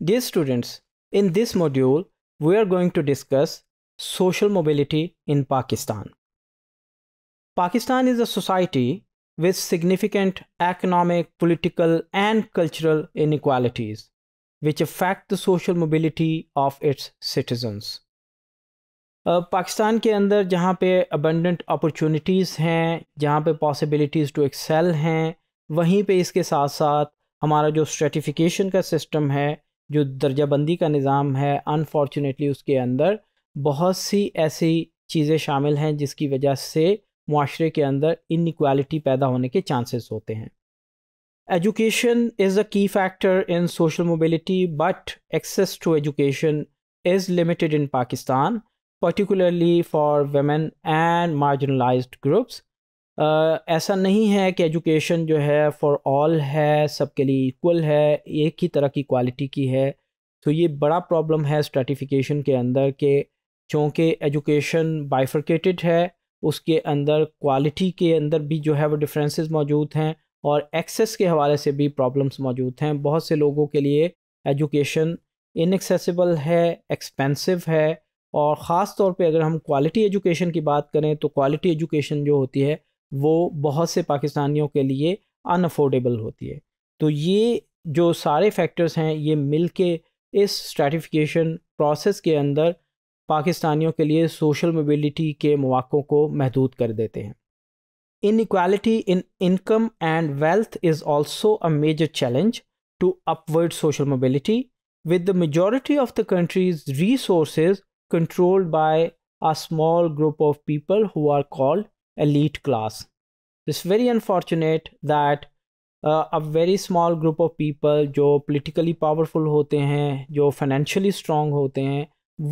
Dear students, in this module, we are going to discuss social mobility in Pakistan. Pakistan is a society with significant economic, political, and cultural inequalities, which affect the social mobility of its citizens. Uh, Pakistan ke andar jahan pe abundant opportunities hain, jahan pe possibilities to excel hain, wahin pe iske saath saath हमारा जो stratification का system है जो दर्जाबंदी का निज़ाम है unfortunately उसके अंदर बहुत सी ऐसी चीज़ें शामिल हैं जिसकी वजह से माशरे के अंदर इनक्वालिटी पैदा होने के चांसेस होते हैं education is a key factor in social mobility but access to education is limited in Pakistan particularly for women and marginalise groups ऐसा नहीं है कि एजुकेशन जो है फॉर ऑल है सबके लिए इक्वल है एक ही तरह की क्वालिटी की है तो ये बड़ा प्रॉब्लम है स्ट्रेटिफिकेशन के अंदर के चूँकि एजुकेशन बाइफर्केटेड है उसके अंदर क्वालिटी के अंदर भी जो है वो डिफरेंसेस मौजूद हैं और एक्सेस के हवाले से भी प्रॉब्लम्स मौजूद हैं बहुत से लोगों के लिए एजुकेशन इनएक्सेसिबल है एक्सपेंसिव है और ख़ास तौर पे अगर हम क्वालिटी एजुकेशन की बात करें तो क्वालिटी एजुकेशन जो होती है वो बहुत से पाकिस्तानियों के लिए अनअफोर्डेबल होती है तो ये जो सारे फैक्टर्स हैं ये मिल के इस स्ट्रेटिफिकेशन प्रोसेस के अंदर पाकिस्तानियों के लिए सोशल मोबिलिटी के मौक़ों को महदूद कर देते हैं inequality in income and wealth is also a major challenge to upward social mobility with the majority of the country's resource controlled by a small group of people who are called elite class. It's very unfortunate that a very small group of people जो politically powerful होते हैं जो financially strong होते हैं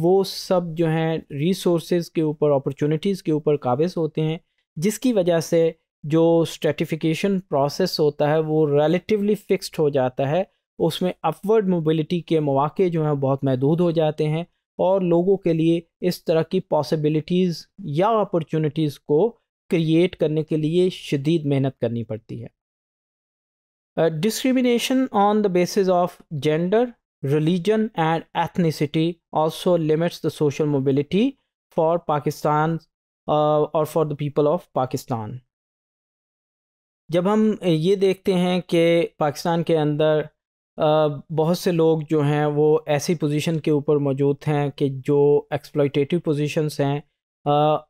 वो सब जो हैं रिसोर्स के ऊपर अपॉर्चुनिटीज़ के ऊपर काबिज होते हैं जिसकी वजह से जो stratification प्रोसेस होता है वो रिलेटिवली fixed हो जाता है उसमें अपवर्ड मोबिलिटी के मौाक़े जो हैं बहुत महदूद हो जाते हैं और लोगों के लिए इस तरह की पॉसिबिलिटीज़ या अपॉर्चुनिटीज़ को क्रिएट करने के लिए शदीद मेहनत करनी पड़ती है discrimination on the basis of gender religion and ethnicity also limits the social mobility for Pakistan और for the people of Pakistan जब हम ये देखते हैं कि पाकिस्तान के अंदर बहुत से लोग जो हैं वो ऐसी पोजीशन के ऊपर मौजूद हैं कि जो एक्सप्लोइटेटिव पोजीशंस हैं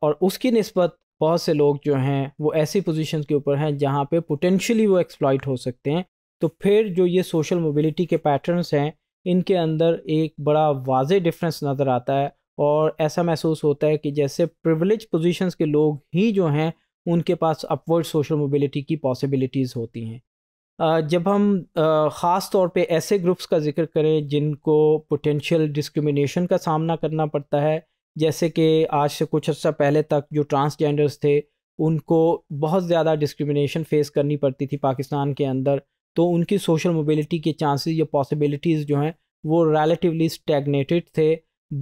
और उसकी नस्बत बहुत से लोग जो हैं वो ऐसी पोजीशंस के ऊपर हैं जहाँ पे पोटेंशियली वो एक्सप्लॉइट हो सकते हैं तो फिर जो ये सोशल मोबिलिटी के पैटर्न्स हैं इनके अंदर एक बड़ा वाज डिफरेंस नज़र आता है और ऐसा महसूस होता है कि जैसे प्रिवलेज पोजिशन के लोग ही जो हैं उनके पास अपवर्ड सोशल मोबिलिटी की पॉसिबिलिटीज़ होती हैं जब हम ख़ास तौर पे ऐसे ग्रुप्स का जिक्र करें जिनको पोटेंशियल डिस्क्रिमिनेशन का सामना करना पड़ता है जैसे कि आज से कुछ अर्सा पहले तक जो ट्रांसजेंडर्स थे उनको बहुत ज़्यादा डिस्क्रिमिनेशन फेस करनी पड़ती थी पाकिस्तान के अंदर तो उनकी सोशल मोबिलिटी के चांसेस या पॉसिबिलिटीज़ जो हैं वो रिलेटिवली स्टैगनेटेड थे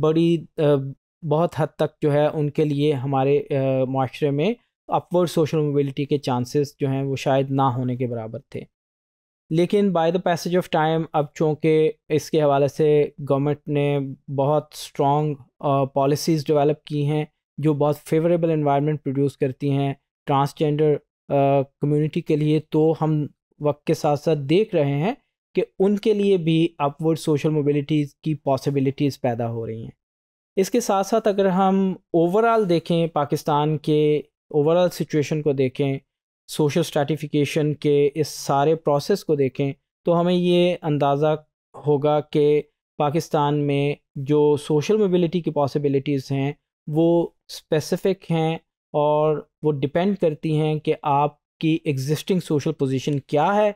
बड़ी बहुत हद तक जो है उनके लिए हमारे माशरे में अपवर्ड सोशल मोबिलिटी के चांसेस जो हैं वो शायद ना होने के बराबर थे लेकिन by the passage of time अब चूँकि इसके हवाले से गवर्नमेंट ने बहुत स्ट्रॉन्ग पॉलिसीज़ डेवलप की हैं जो बहुत फेवरेबल इन्वायरमेंट प्रोड्यूस करती हैं ट्रांसजेंडर कम्युनिटी के लिए तो हम वक्त के साथ साथ देख रहे हैं कि उनके लिए भी अपवर्ड सोशल मोबिलिटीज़ की पॉसिबिलिटीज़ पैदा हो रही हैं इसके साथ साथ अगर हम ओवरऑल देखें पाकिस्तान के ओवरऑल सिचुएशन को देखें सोशल स्ट्रेटिफिकेशन के इस सारे प्रोसेस को देखें तो हमें ये अंदाज़ा होगा कि पाकिस्तान में जो सोशल मोबिलिटी की पॉसिबिलिटीज़ हैं वो स्पेसिफिक हैं और वो डिपेंड करती हैं कि आपकी एग्जिस्टिंग सोशल पोजीशन क्या है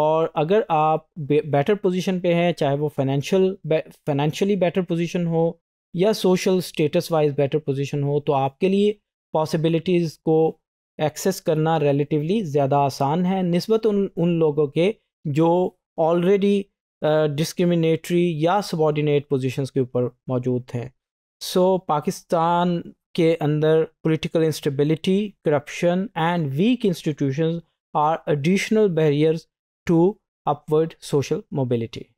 और अगर आप बेटर पोजीशन पे हैं चाहे वो फाइनेंशियल फाइनेंशियली बेटर पोजीशन हो या social status wise better position हो तो आपके लिए पॉसिबिलिटीज़ को एक्सेस करना रिलेटिवली ज़्यादा आसान है नस्बत उन उन लोगों के जो ऑलरेडी डिस्क्रिमिनेटरी या सबॉर्डिनेट पोजीशंस के ऊपर मौजूद हैं सो पाकिस्तान के अंदर political instability corruption and weak institutions are additional barriers to upward social mobility